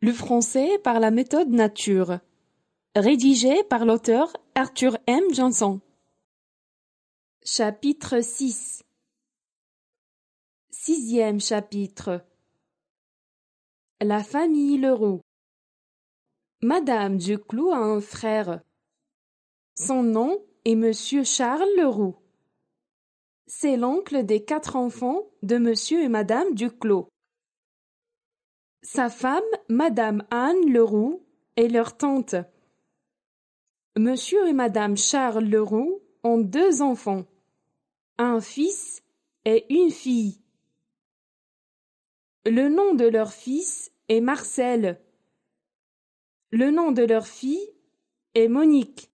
Le français par la méthode nature. Rédigé par l'auteur Arthur M. Johnson. Chapitre 6 Sixième chapitre La famille Leroux Madame Duclos a un frère. Son nom est Monsieur Charles Leroux. C'est l'oncle des quatre enfants de Monsieur et Madame Duclos sa femme, madame Anne Leroux, est leur tante. Monsieur et madame Charles Leroux ont deux enfants, un fils et une fille. Le nom de leur fils est Marcel. Le nom de leur fille est Monique.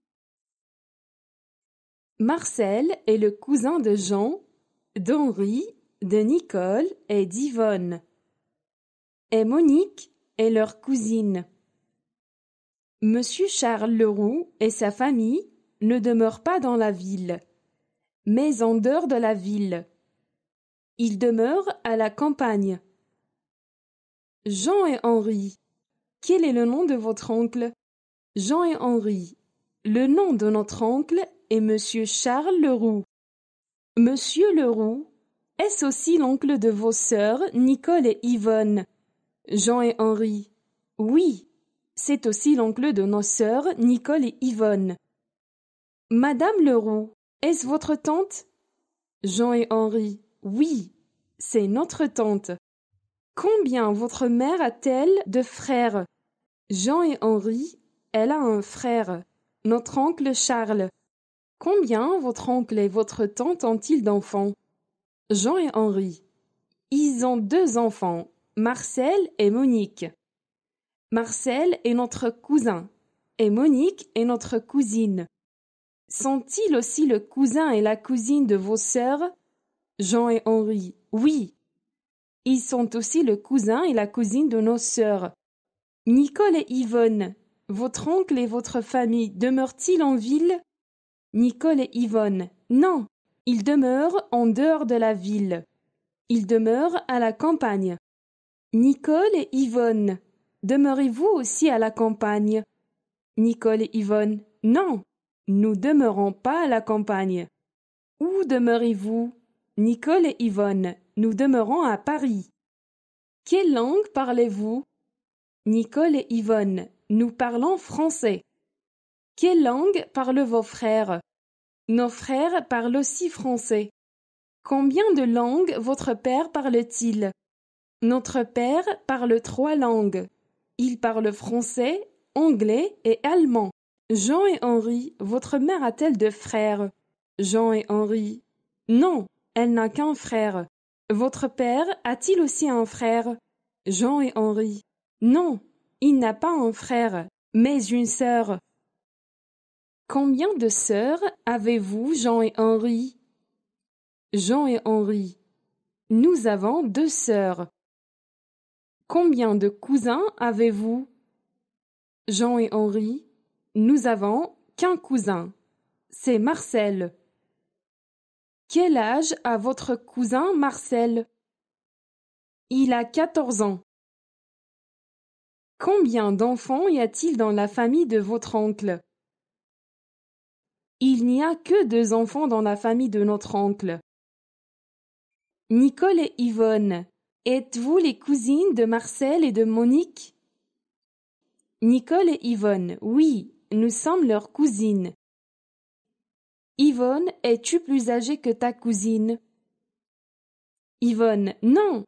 Marcel est le cousin de Jean, d'Henri, de Nicole et d'Yvonne et Monique est leur cousine. Monsieur Charles Leroux et sa famille ne demeurent pas dans la ville, mais en dehors de la ville. Ils demeurent à la campagne. Jean et Henri. Quel est le nom de votre oncle Jean et Henri. Le nom de notre oncle est Monsieur Charles Leroux. Monsieur Leroux, est-ce aussi l'oncle de vos sœurs Nicole et Yvonne Jean et Henri. Oui, c'est aussi l'oncle de nos sœurs Nicole et Yvonne. Madame Leroux, est-ce votre tante Jean et Henri. Oui, c'est notre tante. Combien votre mère a-t-elle de frères Jean et Henri, elle a un frère, notre oncle Charles. Combien votre oncle et votre tante ont-ils d'enfants Jean et Henri. Ils ont deux enfants, Marcel et Monique. Marcel est notre cousin et Monique est notre cousine. Sont-ils aussi le cousin et la cousine de vos sœurs Jean et Henri. Oui. Ils sont aussi le cousin et la cousine de nos sœurs. Nicole et Yvonne. Votre oncle et votre famille demeurent-ils en ville Nicole et Yvonne. Non. Ils demeurent en dehors de la ville. Ils demeurent à la campagne. Nicole et Yvonne, demeurez-vous aussi à la campagne Nicole et Yvonne, non, nous demeurons pas à la campagne. Où demeurez-vous Nicole et Yvonne, nous demeurons à Paris. Quelle langue parlez-vous Nicole et Yvonne, nous parlons français. Quelle langue parlent vos frères Nos frères parlent aussi français. Combien de langues votre père parle-t-il notre père parle trois langues. Il parle français, anglais et allemand. Jean et Henri, votre mère a-t-elle deux frères Jean et Henri. Non, elle n'a qu'un frère. Votre père a-t-il aussi un frère Jean et Henri. Non, il n'a pas un frère, mais une sœur. Combien de sœurs avez-vous, Jean et Henri Jean et Henri. Nous avons deux sœurs. Combien de cousins avez-vous Jean et Henri. Nous avons qu'un cousin. C'est Marcel. Quel âge a votre cousin Marcel Il a 14 ans. Combien d'enfants y a-t-il dans la famille de votre oncle Il n'y a que deux enfants dans la famille de notre oncle. Nicole et Yvonne. Êtes-vous les cousines de Marcel et de Monique Nicole et Yvonne. Oui, nous sommes leurs cousines. Yvonne, es-tu plus âgée que ta cousine Yvonne. Non,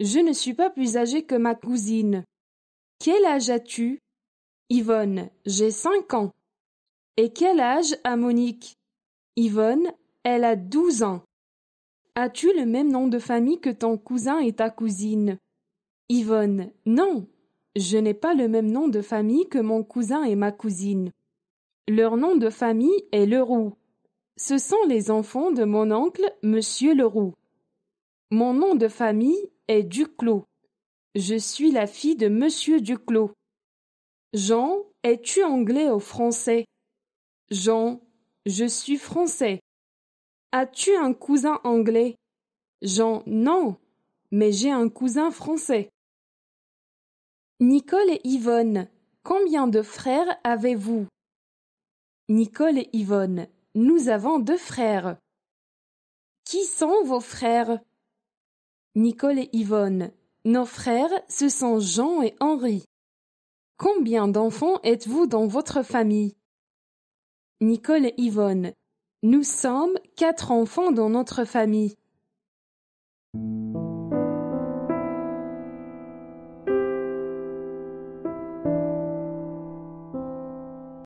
je ne suis pas plus âgée que ma cousine. Quel âge as-tu Yvonne. J'ai cinq ans. Et quel âge a Monique Yvonne, elle a douze ans. As-tu le même nom de famille que ton cousin et ta cousine Yvonne. Non. Je n'ai pas le même nom de famille que mon cousin et ma cousine. Leur nom de famille est Leroux. Ce sont les enfants de mon oncle, Monsieur Leroux. Mon nom de famille est Duclos. Je suis la fille de Monsieur Duclos. Jean, es-tu anglais ou français Jean, je suis français. As-tu un cousin anglais Jean Non, mais j'ai un cousin français. Nicole et Yvonne, combien de frères avez-vous Nicole et Yvonne, nous avons deux frères. Qui sont vos frères Nicole et Yvonne, nos frères, ce sont Jean et Henri. Combien d'enfants êtes-vous dans votre famille Nicole et Yvonne, nous sommes quatre enfants dans notre famille.